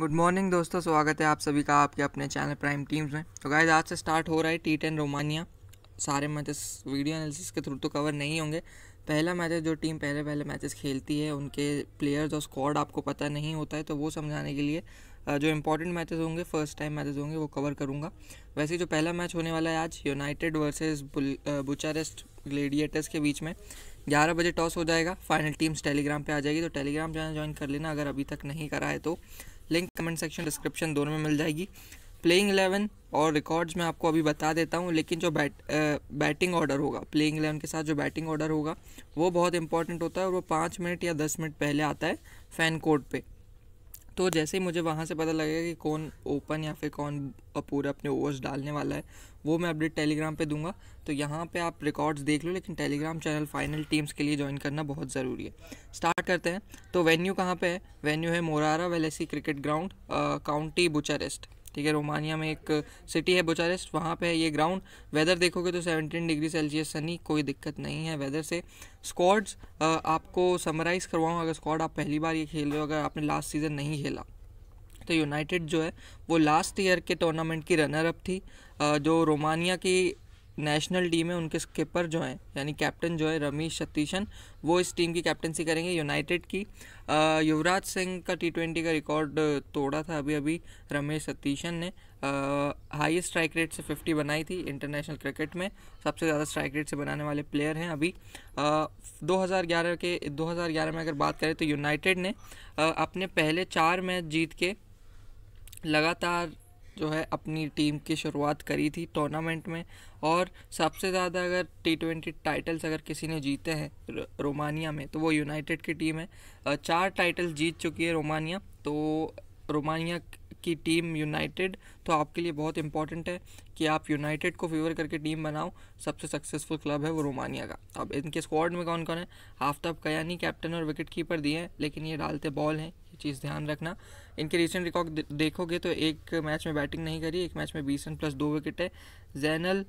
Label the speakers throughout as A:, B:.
A: Good morning दोस्तों स्वागत है आप सभी का आपके अपने चैनल प्राइम टीम्स में तो गाइज आज से स्टार्ट हो रहा है टी टेन रोमानिया सारे मैचेस वीडियो एनालिसिस के थ्रू तो कवर नहीं होंगे पहला मैच जो टीम पहले पहले मैचेस खेलती है उनके प्लेयर्स और स्क्वाड आपको पता नहीं होता है तो वो समझाने के लिए जो इंपॉर्टेंट मैचेस होंगे फर्स्ट टाइम मैचेस होंगे वो कवर करूँगा वैसे जो पहला मैच होने वाला है आज यूनाइटेड वर्सेस बुचारेस्ट ग्लेडिएटर्स के बीच में ग्यारह बजे टॉस हो जाएगा फाइनल टीम्स टेलीग्राम पे आ जाएगी तो टेलीग्राम चैनल ज्वाइन कर लेना अगर अभी तक नहीं करा है तो लिंक कमेंट सेक्शन डिस्क्रिप्शन दोनों में मिल जाएगी प्लेइंग एलेवन और रिकॉर्ड्स मैं आपको अभी बता देता हूँ लेकिन जो बैट बैटिंग ऑर्डर होगा प्लेइंग एलेवन के साथ जो बैटिंग ऑर्डर होगा वो बहुत इंपॉर्टेंट होता है और वो पाँच मिनट या दस मिनट पहले आता है फ़ैन कोर्ट पर तो जैसे ही मुझे वहाँ से पता लगेगा कि कौन ओपन या फिर कौन पूरा अपने ओवर्स डालने वाला है वो मैं अपडेट टेलीग्राम पे दूंगा तो यहाँ पे आप रिकॉर्ड्स देख लो लेकिन टेलीग्राम चैनल फाइनल टीम्स के लिए ज्वाइन करना बहुत ज़रूरी है स्टार्ट करते हैं तो वेन्यू कहाँ पे है वेन्यू है Moara Vlasiei cricket ground county Bucharest ठीक है रोमानिया में एक सिटी है बुचारेस्ट वहाँ पे है ये ग्राउंड वेदर देखोगे तो 17 डिग्री सेल्सियस सनी कोई दिक्कत नहीं है वेदर से स्क्वाड्स आपको समराइज़ करवाऊँ अगर स्क्वाड आप पहली बार ये खेल रहे हो अगर आपने लास्ट सीज़न नहीं खेला तो यूनाइटेड जो है वो लास्ट ईयर के टूर्नामेंट की रनर अप थी जो रोमानिया की नेशनल टीम है उनके स्किपर जो हैं यानी कैप्टन जो है रमीश सतीशन वो इस टीम की कैप्टनसी करेंगे यूनाइटेड की युवराज सिंह का टी ट्वेंटी का रिकॉर्ड तोड़ा था अभी अभी रमेश सतीशन ने हाईएस्ट स्ट्राइक रेट से 50 बनाई थी इंटरनेशनल क्रिकेट में सबसे ज़्यादा स्ट्राइक रेट से बनाने वाले प्लेयर हैं अभी आ, 2011 के 2011 में अगर बात करें तो यूनाइटेड ने आ, अपने पहले चार मैच जीत के लगातार जो है अपनी टीम की शुरुआत करी थी टूर्नामेंट में और सबसे ज़्यादा अगर टी ट्वेंटी टाइटल्स अगर किसी ने जीते हैं रोमानिया में तो वो यूनाइटेड की टीम है चार टाइटल्स जीत चुकी है रोमानिया तो रोमानिया की टीम यूनाइटेड तो आपके लिए बहुत इंपॉर्टेंट है कि आप यूनाइटेड को फेवर करके टीम बनाओ सबसे सक्सेसफुल क्लब है वो रोमानिया का अब इनके स्क्वाड में कौन कौन है आफ्ताब कयानी कैप्टन और विकेट कीपर दिए हैं लेकिन ये डालते बॉल हैं चीज़ ध्यान रखना इनके रिसेंट रिकॉर्ड देखोगे तो एक मैच में बैटिंग नहीं करी एक मैच में बीस रन प्लस दो विकेट है Zainal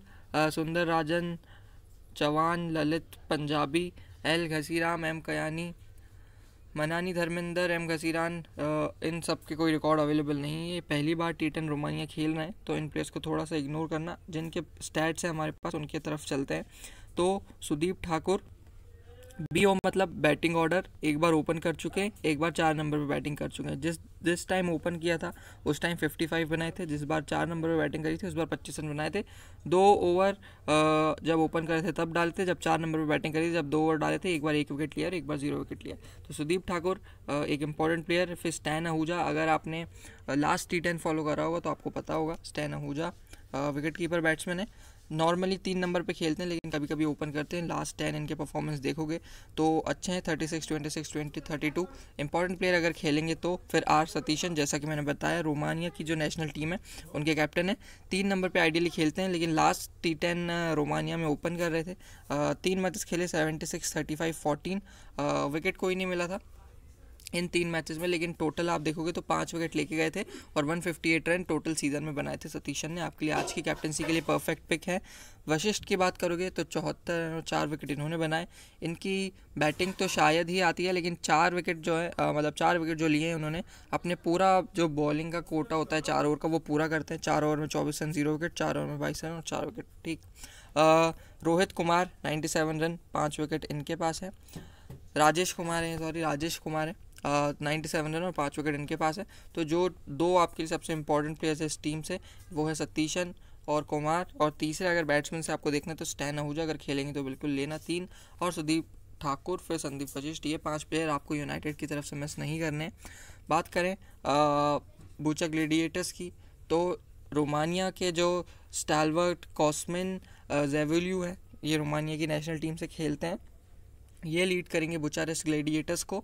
A: Sundar Rajan Chauhan Lalit Punjabi L Ghasiram M Kayani Manani Dharmendra M घसीरान इन सब के कोई रिकॉर्ड अवेलेबल नहीं है पहली बार टी टेन रोमानिया खेल रहे हैं तो इन प्लेयर्स को थोड़ा सा इग्नोर करना जिनके स्टैट्स हैं हमारे पास उनके तरफ चलते हैं तो सुदीप ठाकुर बी ओ मतलब बैटिंग ऑर्डर एक बार ओपन कर चुके हैं एक बार चार नंबर पे बैटिंग कर चुके हैं जिस जिस टाइम ओपन किया था उस टाइम 55 बनाए थे जिस बार चार नंबर पे बैटिंग करी थी उस बार पच्चीस रन बनाए थे दो ओवर जब ओपन करे थे तब डालते जब चार नंबर पे बैटिंग करी थी जब दो ओवर डाले थे एक बार एक विकेट लिया और एक बार जीरो विकेट लिया तो सुदीप ठाकुर एक इंपॉर्टेंट प्लेयर फिर स्टैन आहूजा अगर आपने लास्ट टी टेन फॉलो करा होगा तो आपको पता होगा Stan Ahuja wicket keeper batsman है नॉर्मली तीन नंबर पे खेलते हैं लेकिन कभी कभी ओपन करते हैं लास्ट टेन इनके परफॉर्मेंस देखोगे तो अच्छे हैं thirty six twenty six twenty thirty two important player अगर खेलेंगे तो फिर आर सतीशन जैसा कि मैंने बताया रोमानिया की जो नेशनल टीम है उनके कैप्टन है तीन नंबर पर आइडियली खेलते हैं लेकिन लास्ट टी टेन रोमानिया में ओपन कर रहे थे तीन मैचेस खेले seventy six thirty five fourteen wicket कोई नहीं मिला था इन तीन मैचेस में लेकिन टोटल आप देखोगे तो पाँच विकेट लेके गए थे और 158 रन टोटल सीजन में बनाए थे सतीशन ने आपके लिए आज की कैप्टनसी के लिए परफेक्ट पिक है वशिष्ठ की बात करोगे तो चौहत्तर रन और चार विकेट इन्होंने बनाए इनकी बैटिंग तो शायद ही आती है लेकिन चार विकेट जो है मतलब चार विकेट जो लिए हैं उन्होंने अपने पूरा जो बॉलिंग का कोटा होता है चार ओवर का वो पूरा करते हैं चार ओवर में चौबीस रन जीरो विकेट चार ओवर में बाईस रन और चार विकेट ठीक रोहित कुमार नाइन्टी रन पाँच विकेट इनके पास है राजेश कुमार हैं सॉरी राजेश कुमार हैं नाइन्टी सेवन रन और पाँच विकेट इनके पास है तो जो दो आपके लिए सबसे इंपॉर्टेंट प्लेयर्स है इस टीम से वो है सतीशन और कुमार और तीसरे अगर बैट्समैन से आपको देखना है तो स्टैन आहूजा अगर खेलेंगे तो बिल्कुल लेना तीन और सुदीप ठाकुर फिर संदीप वशिष्ट ये पांच प्लेयर आपको यूनाइटेड की तरफ से मिस नहीं करने बात करें बूचा ग्लेडिएटर्स की तो रोमानिया के जो स्टालवर्ट कॉस्मिन जेवल्यू है ये रोमानिया की नेशनल टीम से खेलते हैं ये लीड करेंगे बुचारेस्ट ग्लेडिएटर्स को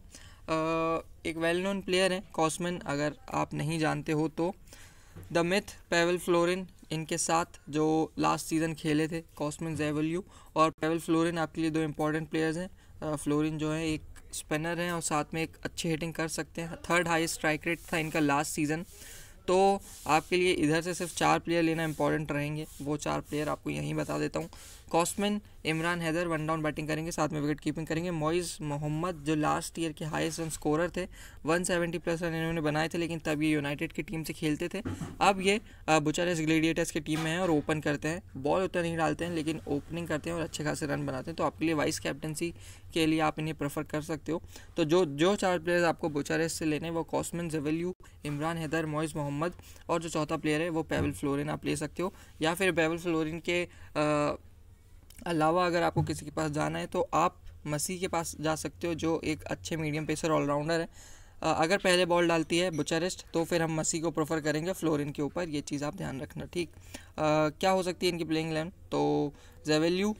A: एक वेल नोन प्लेयर हैं कॉस्मिन अगर आप नहीं जानते हो तो द मिथ पेवल फ्लोरिन इनके साथ जो लास्ट सीज़न खेले थे कॉस्मिन जेवल्यू और पेवल फ्लोरिन आपके लिए दो इम्पॉर्टेंट प्लेयर्स हैं फ्लोरिन जो है एक स्पिनर हैं और साथ में एक अच्छी हिटिंग कर सकते हैं थर्ड हाईएस्ट स्ट्राइक रेट था इनका लास्ट सीज़न तो आपके लिए इधर से सिर्फ चार प्लेयर लेना इंपॉर्टेंट रहेंगे वो चार प्लेयर आपको यहीं बता देता हूँ Cosmin Imran Haider one down batting करेंगे साथ में विकेट कीपिंग करेंगे मोइज़ मोहम्मद जो लास्ट ईयर के हाईएस्ट रन स्कोरर थे 170 प्लस रन इन्होंने बनाए थे लेकिन तब ये यूनाइटेड की टीम से खेलते थे अब ये बुचारेस ग्लेडिएटर्स की टीम में है और ओपन करते हैं बॉल उतना नहीं डालते हैं लेकिन ओपनिंग करते हैं और अच्छे खासे रन बनाते हैं तो आपके लिए वाइस कैप्टनसी के लिए आप इन्हें प्रेफर कर सकते हो तो जो जो चार प्लेयर्स आपको बुचारेस से लेने वो कॉस्मिन जवेल्यू इमरान हैदर मोइज़ मोहम्मद मोहम्मद और जो चौथा प्लेयर है वो पेबल फ्लोरिन हाँ। आप ले सकते हो या फिर पेबल फ्लोरिन के अलावा अगर आपको किसी के पास जाना है तो आप मसीह के पास जा सकते हो जो एक अच्छे मीडियम पेसर ऑलराउंडर है अगर पहले बॉल डालती है बुचारेस्ट तो फिर हम मसी को प्रेफर करेंगे फ्लोरिन के ऊपर ये चीज़ आप ध्यान रखना ठीक क्या हो सकती है इनकी प्लेइंग इलेवन तो जेवेल्यू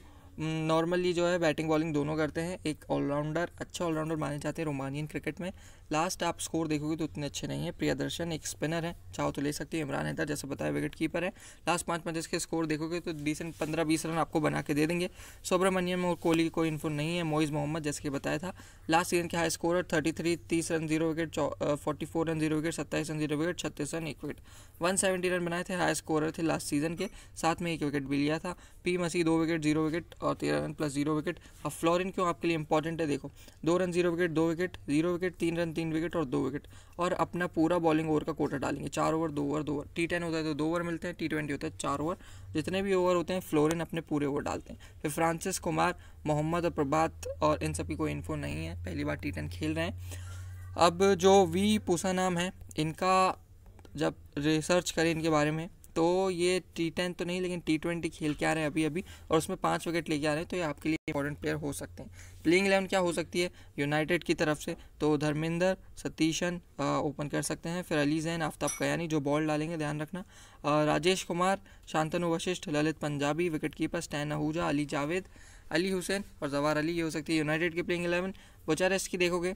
A: नॉर्मली जो है बैटिंग बॉलिंग दोनों करते हैं एक ऑलराउंडर अच्छा ऑलराउंडर माने जाते हैं रोमानियन क्रिकेट में लास्ट आप स्कोर देखोगे तो उतने अच्छे नहीं है प्रियदर्शन एक स्पिनर है चाहो तो ले सकती है इमरान हैदर जैसे बताया विकेट कीपर है लास्ट पाँच मैचेस के स्कोर देखोगे तो डिसेंट पंद्रह बीस रन आपको बना के दे देंगे सुब्रमण्यम और कोहली की कोई इन्फो नहीं है मोइज़ मोहम्मद जैसे कि बताया था लास्ट सीजन के हाई स्कोर थर्टी थ्री तीस run zero wicket forty four run zero wicket सत्ताईस रन जीरो विकेट छत्तीस रन एक विकेट वन सेवेंटी रन बनाए थे हाई स्कोरर थे लास्ट सीजन के साथ में एक विकेट भी लिया था पी मसी दो विकेट जीरो विकेट और तेरह रन प्लस जीरो विकेट अब फ्लोरिन क्यों आपके लिए इंपॉर्टेंट है देखो दो रन जीरो विकेट दो विकेट जीरो विकेट तीन रन तीन विकेट और दो विकेट और अपना पूरा बॉलिंग ओवर का कोटा डालेंगे चार ओवर दो ओवर दो ओवर टी टेन होता है तो दो ओवर मिलते हैं टी ट्वेंटी होता है तो चार ओवर जितने भी ओवर होते हैं फ्लोरिन अपने पूरे ओवर डालते हैं फिर फ्रांसिस कुमार मोहम्मद और प्रभात और इन सब की कोई इन्फो नहीं है पहली बार टी टेन खेल रहे हैं अब जो वी पूसा नाम है इनका जब रिसर्च करें इनके बारे में तो ये टी टेन तो नहीं लेकिन टी ट्वेंटी खेल के आ रहे हैं अभी अभी और उसमें पाँच विकेट लेके आ रहे हैं तो ये आपके लिए इंपॉर्टेंट प्लेयर हो सकते हैं प्लेइंग इलेवन क्या हो सकती है यूनाइटेड की तरफ से तो धर्मेंद्र सतीशन ओपन कर सकते हैं फिर अली जैन आफ्ताब कयानी जो बॉल डालेंगे ध्यान रखना आ, Rajesh Kumar Shantanu Vashisht Lalit Punjabi wicket keeper Stan Ahuja Ali Javed Ali Hussain और जवार अली ये हो सकती है यूनाइटेड की प्लेइंग इलेवन बुचारेस्ट की देखोगे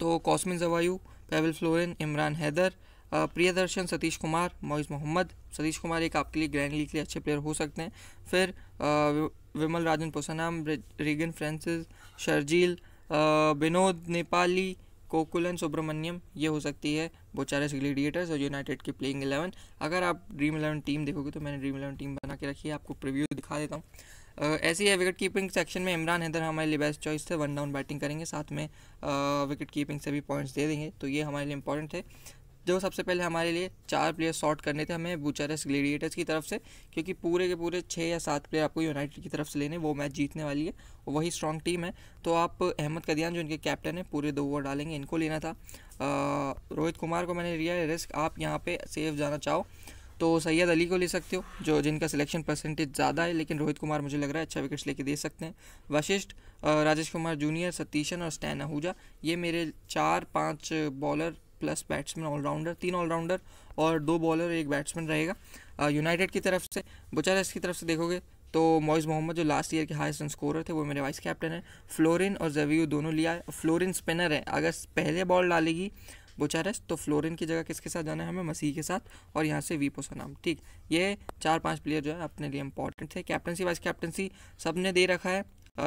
A: तो कॉस्मिन जवायू पेवल फ्लोरिन इमरान हैदर प्रियदर्शन सतीश कुमार मोइज़ मोहम्मद सतीश कुमार एक आपके लिए ग्रैंड लीग के लिए अच्छे प्लेयर हो सकते हैं फिर विमल राजन पोसनाम रेगन फ्रांसिस शर्जील विनोद नेपाली कोकुलन सुब्रमण्यम ये हो सकती है बोचारस ग्लेडिएटर्स और यूनाइटेड की प्लेइंग एलेवन अगर आप ड्रीम इलेवन टीम देखोगे तो मैंने ड्रीम इलेवन टीम बना के रखी है आपको प्रिव्यू दिखा देता हूँ ऐसे ही विकेट कीपिंग सेक्शन में इमरान हैदर हमारे लिए बेस्ट चॉइस थे वन डाउन बैटिंग करेंगे साथ में विकेट कीपिंग से भी पॉइंट्स दे देंगे तो ये हमारे लिए इंपॉर्टेंट है जो सबसे पहले हमारे लिए चार प्लेयर शॉर्ट करने थे हमें बुचारस ग्लेडिएटर्स की तरफ से क्योंकि पूरे के पूरे छः या सात प्लेयर आपको यूनाइटेड की तरफ से लेने वो मैच जीतने वाली है वही स्ट्रॉन्ग टीम है तो आप अहमद कदियान जो इनके कैप्टन है पूरे दो ओवर डालेंगे इनको लेना था रोहित कुमार को मैंने लिया है रिस्क आप यहाँ पर सेफ जाना चाहो तो सैयद अली को ले सकते हो जो जिनका सिलेक्शन परसेंटेज ज़्यादा है लेकिन रोहित कुमार मुझे लग रहा है अच्छा विकेट्स लेके दे सकते हैं वशिष्ठ राजेश कुमार जूनियर सतीशन और स्टैन आहूजा ये मेरे चार पाँच बॉलर प्लस बैट्समैन ऑलराउंडर तीन ऑलराउंडर और दो बॉलर एक बैट्समैन रहेगा यूनाइटेड की तरफ से बुचारेस की तरफ से देखोगे तो मोइज़ मोहम्मद जो लास्ट ईयर के हाईस्ट रन स्कोर थे वो मेरे वाइस कैप्टन है फ्लोरिन और जवीयू दोनों लिया है फ्लोरिन स्पिनर है अगर पहले बॉल डालेगी बुचारेस तो फ्लोरिन की जगह किसके साथ जाना है हमें मसीह के साथ और यहाँ से वीपो सनाम ठीक ये चार पांच प्लेयर जो है अपने लिए इंपॉर्टेंट थे कैप्टनसी वाइस कैप्टनसी सब ने दे रखा है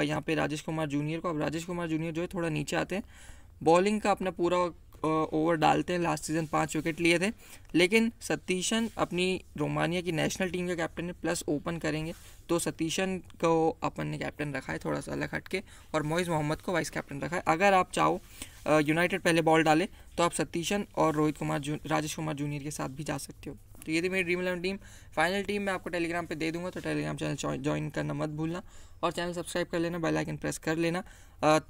A: यहाँ पे राजेश कुमार जूनियर को अब राजेश कुमार जूनियर जो है थोड़ा नीचे आते हैं बॉलिंग का अपना पूरा ओवर डालते हैं लास्ट सीजन पाँच विकेट लिए थे लेकिन सतीशन अपनी रोमानिया की नेशनल टीम के कैप्टन है प्लस ओपन करेंगे तो सतीशन को अपन ने कैप्टन रखा है थोड़ा सा अलग हट के और मोइज़ मोहम्मद को वाइस कैप्टन रखा है अगर आप चाहो यूनाइटेड पहले बॉल डाले तो आप सतीशन और रोहित कुमार राजेश कुमार जूनियर के साथ भी जा सकते हो तो ये थी मेरी dream eleven team final team मैं आपको टेलीग्राम पे दे दूंगा तो टेलीग्राम चैनल ज्वाइन करना मत भूलना और चैनल सब्सक्राइब कर लेना बेल आइकन प्रेस कर लेना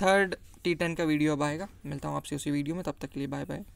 A: थर्ड टी टेन का वीडियो अब आएगा मिलता हूँ आपसे उसी वीडियो में तब तक के लिए बाय बाय